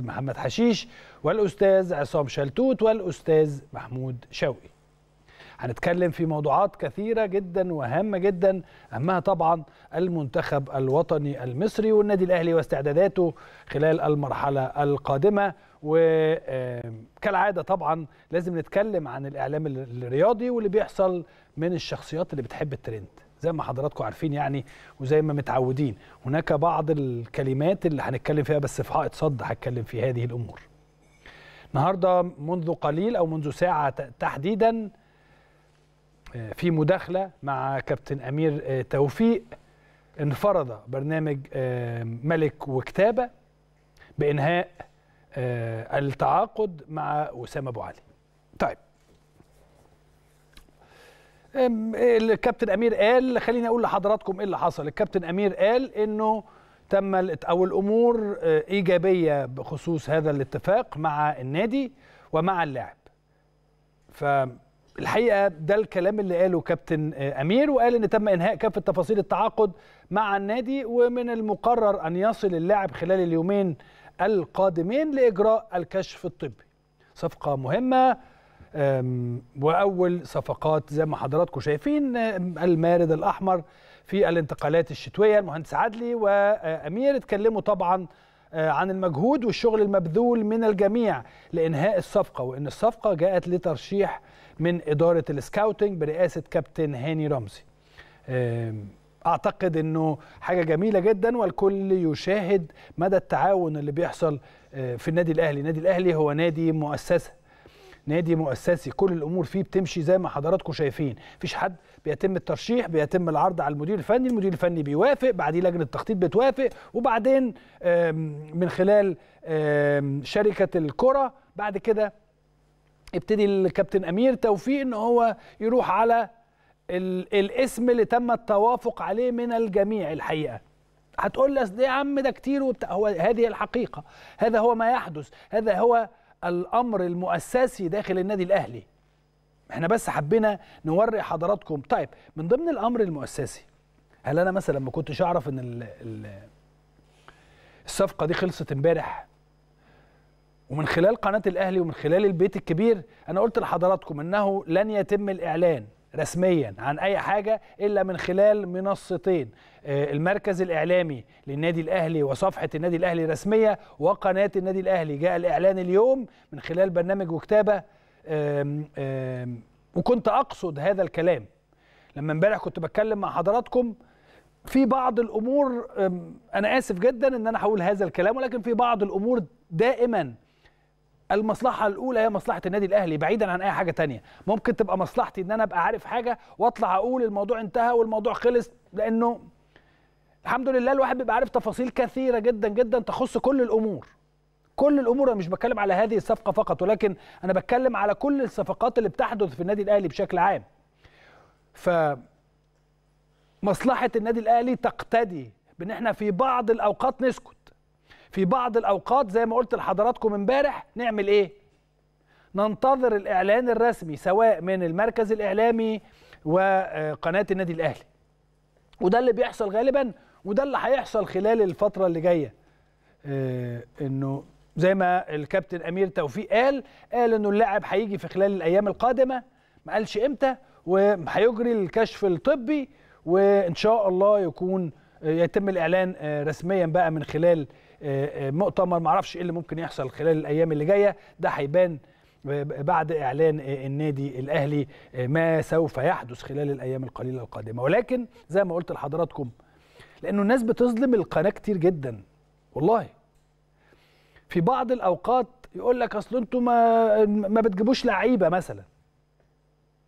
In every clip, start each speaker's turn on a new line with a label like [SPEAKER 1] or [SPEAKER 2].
[SPEAKER 1] محمد حشيش والأستاذ عصام شلتوت والأستاذ محمود شوقي هنتكلم في موضوعات كثيرة جدا وهامة جدا أهمها طبعا المنتخب الوطني المصري والنادي الأهلي واستعداداته خلال المرحلة القادمة وكالعادة طبعا لازم نتكلم عن الإعلام الرياضي واللي بيحصل من الشخصيات اللي بتحب الترند زي ما حضراتكم عارفين يعني وزي ما متعودين هناك بعض الكلمات اللي هنتكلم فيها بس في حائط صد هتكلم في هذه الامور النهارده منذ قليل او منذ ساعه تحديدا آه، في مداخله مع كابتن امير آه، توفيق انفرض برنامج آه، ملك وكتابه بانهاء التعاقد مع اسامه ابو علي طيب الكابتن امير قال خليني اقول لحضراتكم ايه اللي حصل الكابتن امير قال انه تم او الامور آه، ايجابيه بخصوص هذا الاتفاق مع النادي ومع اللاعب فالحقيقه ده الكلام اللي قاله كابتن آه، امير وقال ان تم انهاء كافه تفاصيل التعاقد مع النادي ومن المقرر ان يصل اللاعب خلال اليومين القادمين لاجراء الكشف الطبي صفقه مهمه واول صفقات زي ما حضراتكم شايفين المارد الاحمر في الانتقالات الشتويه المهندس عدلي وامير اتكلموا طبعا أه، عن المجهود والشغل المبذول من الجميع لانهاء الصفقه وان الصفقه جاءت لترشيح من اداره السكاوتنج برئاسه كابتن هاني رمزي اعتقد انه حاجه جميله جدا والكل يشاهد مدى التعاون اللي بيحصل أه، في النادي الاهلي النادي الاهلي هو نادي مؤسسه نادي مؤسسي كل الامور فيه بتمشي زي ما حضراتكم شايفين مفيش حد بيتم الترشيح بيتم العرض على المدير الفني المدير الفني بيوافق بعدين لجنه التخطيط بتوافق وبعدين من خلال شركه الكره بعد كده ابتدي الكابتن امير توفيق ان هو يروح على الاسم اللي تم التوافق عليه من الجميع الحقيقه هتقول لي اصل إيه يا عم ده كتير وبتاع هو هذه الحقيقه هذا هو ما يحدث هذا هو الامر المؤسسي داخل النادي الاهلي احنا بس حبينا نوري حضراتكم طيب من ضمن الامر المؤسسي هل انا مثلا ما كنتش اعرف ان الـ الـ الصفقه دي خلصت امبارح ومن خلال قناه الاهلي ومن خلال البيت الكبير انا قلت لحضراتكم انه لن يتم الاعلان رسميا عن اي حاجه الا من خلال منصتين آه، المركز الاعلامي للنادي الاهلي وصفحه النادي الاهلي رسميه وقناه النادي الاهلي جاء الاعلان اليوم من خلال برنامج وكتابه وكنت اقصد هذا الكلام لما امبارح كنت بتكلم مع حضراتكم في بعض الامور انا اسف جدا ان انا هقول هذا الكلام ولكن في بعض الامور دائما المصلحه الاولى هي مصلحه النادي الاهلي بعيدا عن اي حاجه تانية ممكن تبقى مصلحتي ان انا ابقى عارف حاجه واطلع اقول الموضوع انتهى والموضوع خلص لانه الحمد لله الواحد بيبقى عارف تفاصيل كثيره جدا جدا تخص كل الامور كل الامور انا مش بتكلم على هذه الصفقه فقط ولكن انا بتكلم على كل الصفقات اللي بتحدث في النادي الاهلي بشكل عام ف مصلحه النادي الاهلي تقتدي بان احنا في بعض الاوقات نسكت في بعض الأوقات زي ما قلت لحضراتكم امبارح نعمل إيه؟ ننتظر الإعلان الرسمي سواء من المركز الإعلامي وقناة النادي الأهلي وده اللي بيحصل غالبا وده اللي هيحصل خلال الفترة اللي جاية آه، إنه زي ما الكابتن أمير توفيق قال قال إنه اللاعب هيجي في خلال الأيام القادمة ما قالش إمتى وهيجري الكشف الطبي وإن شاء الله يكون يتم الاعلان آه، رسميا بقى من خلال آه، آه، مؤتمر معرفش ايه اللي ممكن يحصل خلال الايام اللي جايه ده هيبان بعد اعلان النادي الاهلي ما سوف يحدث خلال الايام القليله القادمه ولكن زي ما قلت لحضراتكم لانه الناس بتظلم القناه كتير جدا والله في بعض الاوقات يقول لك اصل انتوا ما ما بتجيبوش لعيبه مثلا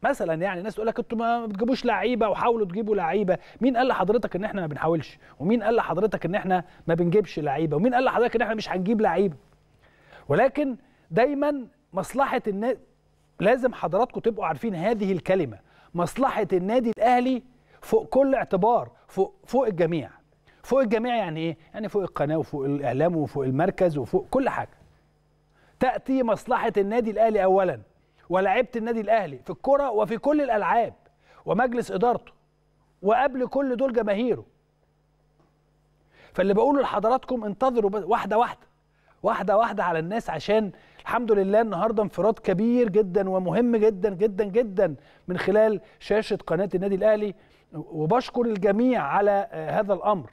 [SPEAKER 1] مثلا يعني ناس تقول لك انتوا ما بتجيبوش لعيبه وحاولوا تجيبوا لعيبه مين قال لحضرتك ان احنا ما بنحاولش ومين قال لحضرتك ان احنا ما بنجيبش لعيبه ومين قال لحضرتك ان احنا مش هنجيب لعيبه ولكن دايما مصلحه الناس لازم حضراتكم تبقوا عارفين هذه الكلمه مصلحه النادي الاهلي فوق كل اعتبار فوق فوق الجميع فوق الجميع يعني ايه يعني فوق القناه وفوق الاعلام وفوق المركز وفوق كل حاجه تاتي مصلحه النادي الاهلي اولا ولعبت النادي الاهلي في الكره وفي كل الالعاب ومجلس ادارته وقبل كل دول جماهيره فاللي بقوله لحضراتكم انتظروا واحده واحده واحده واحده على الناس عشان الحمد لله النهارده انفراد كبير جدا ومهم جدا جدا جدا من خلال شاشه قناه النادي الاهلي وبشكر الجميع على هذا الامر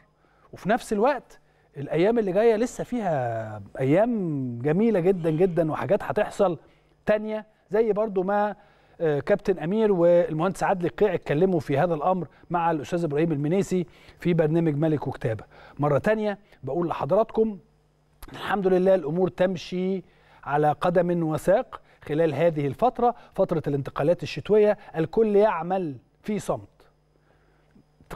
[SPEAKER 1] وفي نفس الوقت الايام اللي جايه لسه فيها ايام جميله جدا جدا وحاجات هتحصل تانية زي برضو ما آه، كابتن امير والمهندس عدلي القيع اتكلموا في هذا الامر مع الاستاذ ابراهيم المنيسي في برنامج ملك وكتابه مره تانية بقول لحضراتكم الحمد لله الامور تمشي على قدم وساق خلال هذه الفتره فتره الانتقالات الشتويه الكل يعمل في صمت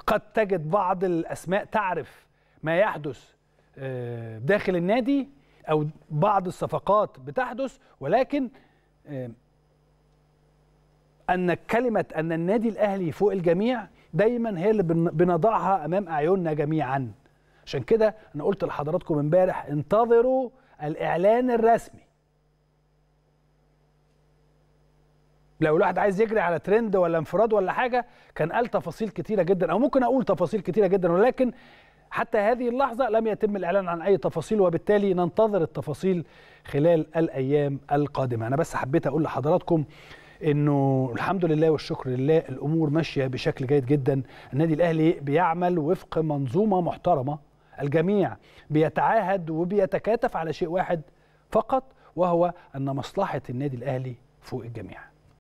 [SPEAKER 1] قد تجد بعض الاسماء تعرف ما يحدث آه، داخل النادي او بعض الصفقات بتحدث ولكن آه، ان كلمه ان النادي الاهلي فوق الجميع دايما هي اللي بنضعها امام اعيننا جميعا عشان كده انا قلت لحضراتكم امبارح انتظروا الاعلان الرسمي لو الواحد عايز يجري على ترند ولا انفراد ولا حاجه كان قال تفاصيل كتيره جدا او ممكن اقول تفاصيل كتيره جدا ولكن حتى هذه اللحظه لم يتم الاعلان عن اي تفاصيل وبالتالي ننتظر التفاصيل خلال الايام القادمه انا بس حبيت اقول لحضراتكم انه الحمد لله والشكر لله الامور ماشيه بشكل جيد جدا النادي الاهلي بيعمل وفق منظومه محترمه الجميع بيتعاهد وبيتكاتف على شيء واحد فقط وهو ان مصلحه النادي الاهلي فوق الجميع